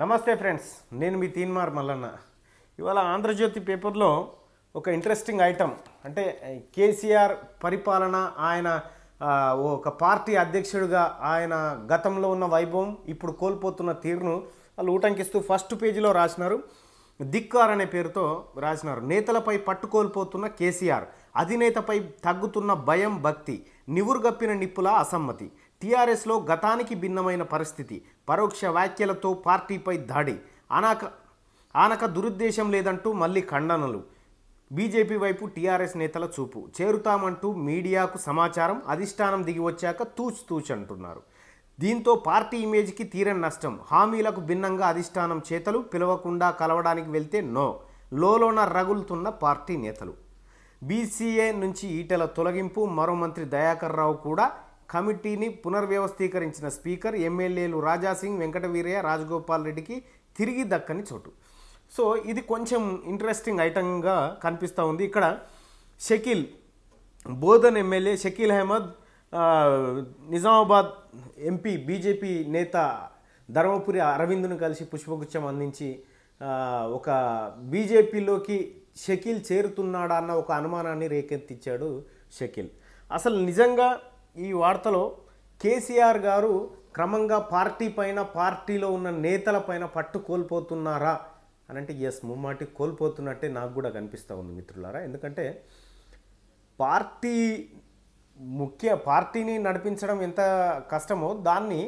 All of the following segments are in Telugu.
నమస్తే ఫ్రెండ్స్ నేను మీ తీన్మార్ మల్లన్న ఇవాళ ఆంధ్రజ్యోతి పేపర్లో ఒక ఇంట్రెస్టింగ్ ఐటమ్ అంటే కేసీఆర్ పరిపాలన ఆయన ఒక పార్టీ అధ్యక్షుడిగా ఆయన గతంలో ఉన్న వైభవం ఇప్పుడు కోల్పోతున్న తీరును వాళ్ళు ఊటంకిస్తూ ఫస్ట్ పేజీలో రాసినారు దిక్కార్ అనే పేరుతో రాసినారు నేతలపై పట్టుకోల్పోతున్న కేసీఆర్ అధినేతపై తగ్గుతున్న భయం భక్తి నివురుగప్పిన నిప్పుల అసమ్మతి టీఆర్ఎస్లో గతానికి భిన్నమైన పరిస్థితి పరోక్ష వ్యాఖ్యలతో పార్టీపై దాడి ఆనాక ఆనక దురుద్దేశం లేదంటూ మళ్ళీ ఖండనలు బీజేపీ వైపు టీఆర్ఎస్ నేతల చూపు చేరుతామంటూ మీడియాకు సమాచారం అధిష్టానం దిగివచ్చాక తూచ్ తూచ్ అంటున్నారు దీంతో పార్టీ ఇమేజ్కి తీరని నష్టం హామీలకు భిన్నంగా అధిష్టానం చేతలు పిలవకుండా కలవడానికి వెళ్తే నో లోలోన రగులుతున్న పార్టీ నేతలు బీసీఏ నుంచి ఈటల తొలగింపు మరో మంత్రి దయాకర్ రావు కూడా కమిటీని పునర్వ్యవస్థీకరించిన స్పీకర్ ఎమ్మెల్యేలు రాజాసింగ్ వెంకటవీరయ్య రాజగోపాల్ రెడ్డికి తిరిగి దక్కని చోటు సో ఇది కొంచెం ఇంట్రెస్టింగ్ ఐటంగా కనిపిస్తూ ఉంది ఇక్కడ Shakeel Bodhan MLA Shakeel Ahmed Nizamabad MP BJP నేత ధర్మపురి అరవింద్ను కలిసి పుష్పగుచ్చం అందించి ఒక బీజేపీలోకి షకీల్ చేరుతున్నాడా అన్న ఒక అనుమానాన్ని రేకెత్తించాడు షకీల్ అసలు నిజంగా ఈ వార్తలో కేసీఆర్ గారు క్రమంగా పార్టీ పైన పార్టీలో ఉన్న నేతల పైన పట్టు కోల్పోతున్నారా అని అంటే ఎస్ ముమ్మాటి కోల్పోతున్నట్టే నాకు కూడా కనిపిస్తూ ఉంది మిత్రులారా ఎందుకంటే పార్టీ ముఖ్య పార్టీని నడిపించడం ఎంత కష్టమో దాన్ని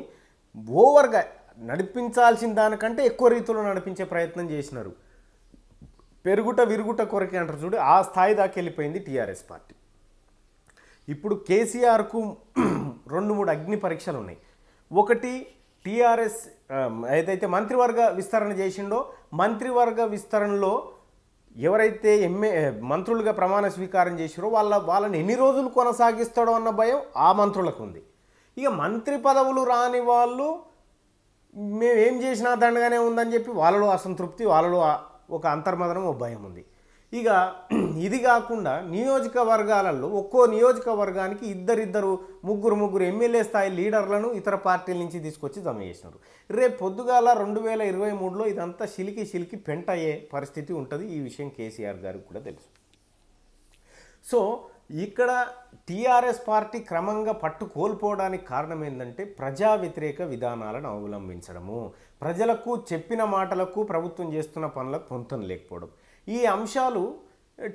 ఓవర్గా నడిపించాల్సిన దానికంటే ఎక్కువ రీతిలో నడిపించే ప్రయత్నం చేసినారు పెరుగుట విరుగుట కొరకే అంటారు చూడు ఆ స్థాయి దాకా వెళ్ళిపోయింది టీఆర్ఎస్ పార్టీ ఇప్పుడు కేసీఆర్కు రెండు మూడు అగ్ని పరీక్షలు ఉన్నాయి ఒకటి టీఆర్ఎస్ ఏదైతే మంత్రివర్గ విస్తరణ చేసిండో మంత్రివర్గ విస్తరణలో ఎవరైతే ఎంఏ మంత్రులుగా ప్రమాణ స్వీకారం చేసిరో వాళ్ళ వాళ్ళని ఎన్ని రోజులు కొనసాగిస్తాడో అన్న భయం ఆ మంత్రులకు ఉంది ఇక మంత్రి పదవులు రాని వాళ్ళు మేమేం చేసినా దండగానే ఉందని చెప్పి వాళ్ళలో అసంతృప్తి వాళ్ళలో ఒక అంతర్మదనం ఒక భయం ఉంది ఇక ఇది కాకుండా నియోజకవర్గాలలో ఒక్కో నియోజకవర్గానికి ఇద్దరిద్దరు ముగ్గురు ముగ్గురు ఎమ్మెల్యే స్థాయి లీడర్లను ఇతర పార్టీల నుంచి తీసుకొచ్చి జమ చేసినారు రేపు పొద్దుగాల రెండు వేల ఇరవై మూడులో ఇదంతా సిలికి సిలికి పెంట అయ్యే పరిస్థితి ఉంటుంది ఈ విషయం కేసీఆర్ గారికి కూడా తెలుసు సో ఇక్కడ టీఆర్ఎస్ పార్టీ క్రమంగా పట్టు కోల్పోవడానికి కారణం ఏంటంటే ప్రజా వ్యతిరేక విధానాలను అవలంబించడము ప్రజలకు చెప్పిన మాటలకు ప్రభుత్వం చేస్తున్న పనులకు పొంతం లేకపోవడం ఈ అంశాలు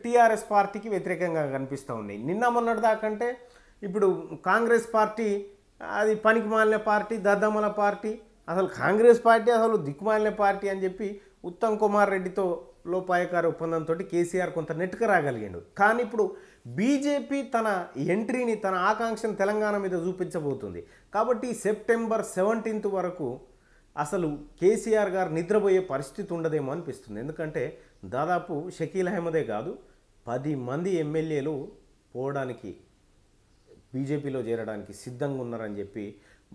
టీఆర్ఎస్ పార్టీకి వ్యతిరేకంగా కనిపిస్తూ ఉన్నాయి నిన్న మొన్నటిదాకంటే ఇప్పుడు కాంగ్రెస్ పార్టీ అది పనికి మాలిన పార్టీ దద్దమ్మల పార్టీ అసలు కాంగ్రెస్ పార్టీ అసలు దిక్కుమాలిన పార్టీ అని చెప్పి ఉత్తమ్ కుమార్ రెడ్డితో లోపాయకారి ఒప్పందంతో కేసీఆర్ కొంత నెట్టుకు రాగలిగాడు కానీ ఇప్పుడు బీజేపీ తన ఎంట్రీని తన ఆకాంక్షను తెలంగాణ మీద చూపించబోతుంది కాబట్టి సెప్టెంబర్ సెవెంటీన్త్ వరకు అసలు కేసీఆర్ గారు నిద్రపోయే పరిస్థితి ఉండదేమో అనిపిస్తుంది ఎందుకంటే దాదాపు షకీల్ అహ్మదే కాదు పది మంది ఎమ్మెల్యేలు పోవడానికి బీజేపీలో చేరడానికి సిద్ధంగా ఉన్నారని చెప్పి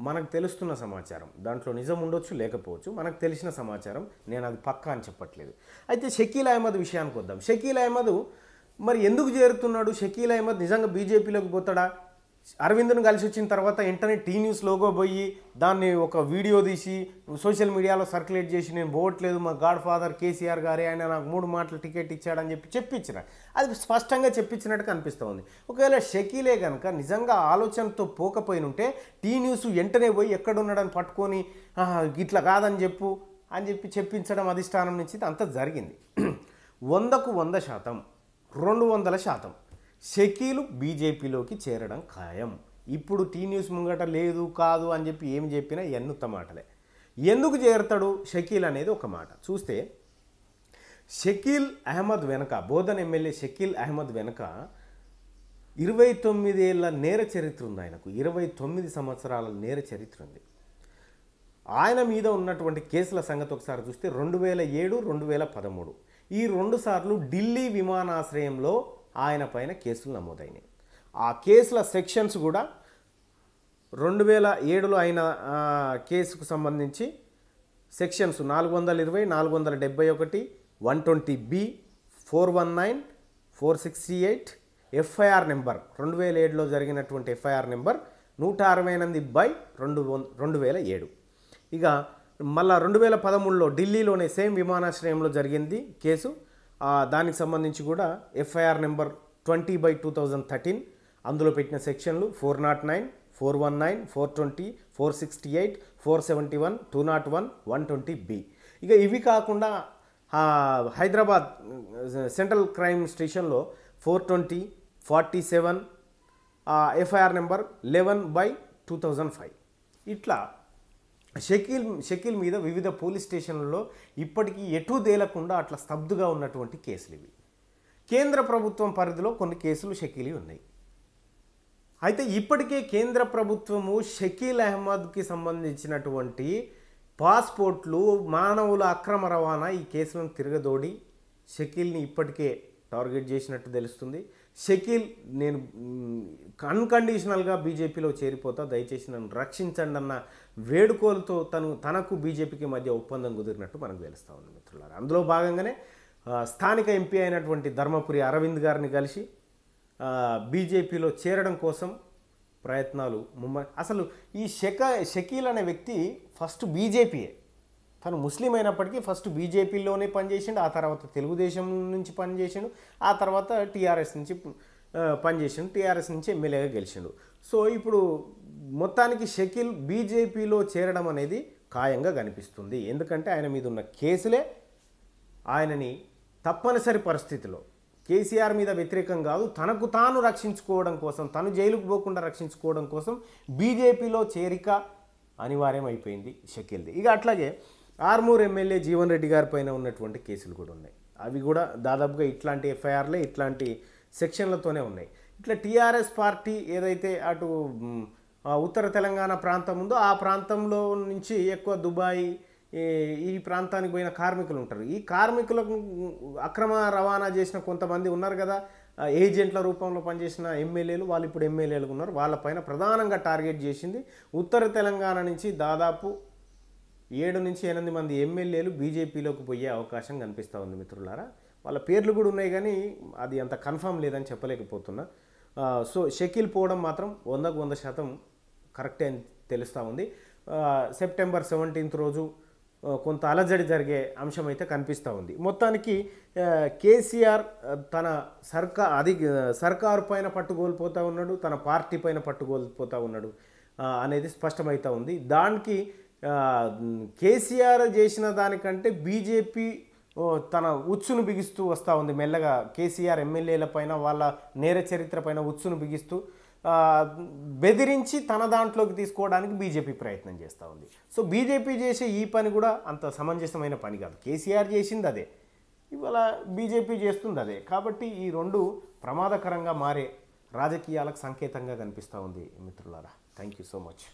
మనకు తెలుస్తున్న సమాచారం దాంట్లో నిజం ఉండొచ్చు లేకపోవచ్చు మనకు తెలిసిన సమాచారం నేను అది పక్కా అని చెప్పట్లేదు అయితే షకీల్ అహ్మద్ విషయానికి వద్దాం షకీల్ అహ్మద్ మరి ఎందుకు చేరుతున్నాడు షకీల్ అహ్మద్ నిజంగా బీజేపీలోకి పోతాడా అరవింద్ను కలిసి వచ్చిన తర్వాత వెంటనే టీ న్యూస్ లోగో పోయి దాన్ని ఒక వీడియో తీసి సోషల్ మీడియాలో సర్క్యులేట్ చేసి నేను పోవట్లేదు మా గాడ్ ఫాదర్ కేసీఆర్ గారే ఆయన నాకు మూడు మాటలు టికెట్ ఇచ్చాడని చెప్పి చెప్పించిన అది స్పష్టంగా చెప్పించినట్టు కనిపిస్తుంది ఒకవేళ షకీలే కనుక నిజంగా ఆలోచనతో పోకపోయినుంటే టీ న్యూస్ వెంటనే పోయి ఎక్కడున్నాడని పట్టుకొని ఇట్లా కాదని చెప్పు అని చెప్పి చెప్పించడం అధిష్టానం నుంచి అంత జరిగింది వందకు వంద శాతం రెండు వందల శాతం షకీలు బీజేపీలోకి చేరడం ఖాయం ఇప్పుడు టీ న్యూస్ ముంగట లేదు కాదు అని చెప్పి ఏం చెప్పినా ఎన్నుత్త మాటలే ఎందుకు చేరతాడు షకీల్ అనేది ఒక మాట చూస్తే షకీల్ అహ్మద్ వెనక బోధన్ ఎమ్మెల్యే షకీల్ అహ్మద్ వెనక ఇరవై ఏళ్ళ నేర చరిత్ర ఉంది ఆయనకు ఇరవై తొమ్మిది సంవత్సరాల నేర చరిత్ర ఉంది ఆయన మీద ఉన్నటువంటి కేసుల సంగతి ఒకసారి చూస్తే రెండు వేల ఏడు రెండు వేల పదమూడు ఈ రెండు సార్లు ఢిల్లీ విమానాశ్రయంలో ఆయన పైన కేసులు నమోదైనాయి ఆ కేసుల సెక్షన్స్ కూడా రెండు వేల ఏడులో అయిన కేసుకు సంబంధించి సెక్షన్స్ నాలుగు వందల ఇరవై నాలుగు వందల డెబ్బై ఒకటి one twenty B four one nine four sixty eight FIR number రెండు వేల ఏడులో జరిగినటువంటి ఎఫ్ఐఆర్ నెంబర్ నూట అరవై ఎనిమిది బై రెండు రెండు వేల ఏడు ఇక మళ్ళా రెండు వేల పదమూడులో ఢిల్లీలోనే సేమ్ విమానాశ్రయంలో జరిగింది కేసు దానికి సంబంధించి కూడా FIR number twenty by two thousand thirteen అందులో పెట్టిన సెక్షన్లు four nought nine four one nine four twenty four sixty eight four seventy one two nought one one twenty B ఇక ఇవి కాకుండా హైదరాబాద్ సెంట్రల్ క్రైమ్ స్టేషన్లో four twenty forty seven FIR number eleven by two thousand five ఇట్లా షకీల్ షకీల్ మీద వివిధ పోలీస్ స్టేషన్లలో ఇప్పటికీ ఎటు తేలకుండా అట్లా స్తబ్దుగా ఉన్నటువంటి కేసులు ఇవి కేంద్ర ప్రభుత్వం పరిధిలో కొన్ని కేసులు షకీలి ఉన్నాయి అయితే ఇప్పటికే కేంద్ర ప్రభుత్వము షకీల్ అహ్మద్కి సంబంధించినటువంటి పాస్పోర్ట్లు మానవుల అక్రమ రవాణా ఈ కేసులను తిరగదోడి షకీల్ని ఇప్పటికే టార్గెట్ చేసినట్టు తెలుస్తుంది షకీల్ నేను అన్కండిషనల్గా బీజేపీలో చేరిపోతా దయచేసి నన్ను రక్షించండి అన్న వేడుకోలతో తను తనకు బీజేపీకి మధ్య ఒప్పందం కుదిరినట్టు మనకు తెలుస్తూ ఉంది మిత్రులారా అందులో భాగంగానే స్థానిక ఎంపీ అయినటువంటి ధర్మపురి అరవింద్ గారిని కలిసి బీజేపీలో చేరడం కోసం ప్రయత్నాలు ముమ్మ అసలు ఈ షక షకీల్ అనే వ్యక్తి ఫస్ట్ బీజేపీయే తను ముస్లిం అయినప్పటికీ ఫస్ట్ బీజేపీలోనే పనిచేసిండు ఆ తర్వాత తెలుగుదేశం నుంచి పనిచేసిండు ఆ తర్వాత టీఆర్ఎస్ నుంచి పనిచేసిండు టీఆర్ఎస్ నుంచి ఎమ్మెల్యేగా గెలిచిండు సో ఇప్పుడు మొత్తానికి షకీల్ బీజేపీలో చేరడం అనేది ఖాయంగా కనిపిస్తుంది ఎందుకంటే ఆయన మీద ఉన్న కేసులే ఆయనని తప్పనిసరి పరిస్థితిలో కేసీఆర్ మీద వ్యతిరేకం కాదు తనకు తాను రక్షించుకోవడం కోసం తను జైలుకు పోకుండా రక్షించుకోవడం కోసం బీజేపీలో చేరిక అనివార్యం అయిపోయింది షకీల్ది ఇక అట్లాగే ఆర్మూర్ ఎమ్మెల్యే జీవన్ రెడ్డి గారి పైన ఉన్నటువంటి కేసులు కూడా ఉన్నాయి అవి కూడా దాదాపుగా ఇట్లాంటి ఎఫ్ఐఆర్లే ఇట్లాంటి సెక్షన్లతోనే ఉన్నాయి ఇట్లా టీఆర్ఎస్ పార్టీ ఏదైతే అటు ఉత్తర తెలంగాణ ప్రాంతం ఉందో ఆ ప్రాంతంలో నుంచి ఎక్కువ దుబాయ్ ఈ ప్రాంతానికి పోయిన కార్మికులు ఉంటారు ఈ కార్మికులకు అక్రమ రవాణా చేసిన కొంతమంది ఉన్నారు కదా ఏజెంట్ల రూపంలో పనిచేసిన ఎమ్మెల్యేలు వాళ్ళు ఇప్పుడు ఎమ్మెల్యేలు ఉన్నారు వాళ్ళపైన ప్రధానంగా టార్గెట్ చేసింది ఉత్తర తెలంగాణ నుంచి దాదాపు ఏడు నుంచి ఎనిమిది మంది ఎమ్మెల్యేలు బీజేపీలోకి పోయే అవకాశం కనిపిస్తూ ఉంది మిత్రులారా వాళ్ళ పేర్లు కూడా ఉన్నాయి కానీ అది అంత కన్ఫామ్ లేదని చెప్పలేకపోతున్నా సో షకీల్ పోవడం మాత్రం వందకు వంద శాతం కరెక్టే అని తెలుస్తూ ఉంది సెప్టెంబర్ సెవెంటీన్త్ రోజు కొంత అలజడి జరిగే అంశం అయితే కనిపిస్తూ ఉంది మొత్తానికి కేసీఆర్ తన సర్కా అది సర్కారు పైన పట్టుకోల్పోతూ ఉన్నాడు తన పార్టీ పైన పట్టుకోల్పోతూ ఉన్నాడు అనేది స్పష్టమవుతూ ఉంది దానికి కేసీఆర్ చేసిన దానికంటే బీజేపీ తన ఉచ్చును బిగిస్తూ వస్తూ ఉంది మెల్లగా కేసీఆర్ ఎమ్మెల్యేల పైన వాళ్ళ నేర చరిత్ర పైన ఉచ్చును బిగిస్తూ బెదిరించి తన దాంట్లోకి తీసుకోవడానికి బీజేపీ ప్రయత్నం చేస్తూ ఉంది సో బీజేపీ చేసే ఈ పని కూడా అంత సమంజసమైన పని కాదు కేసీఆర్ చేసింది అదే ఇవాళ బీజేపీ చేస్తుంది అదే కాబట్టి ఈ రెండు ప్రమాదకరంగా మారే రాజకీయాలకు సంకేతంగా కనిపిస్తూ ఉంది మిత్రులారా థ్యాంక్ యూ సో మచ్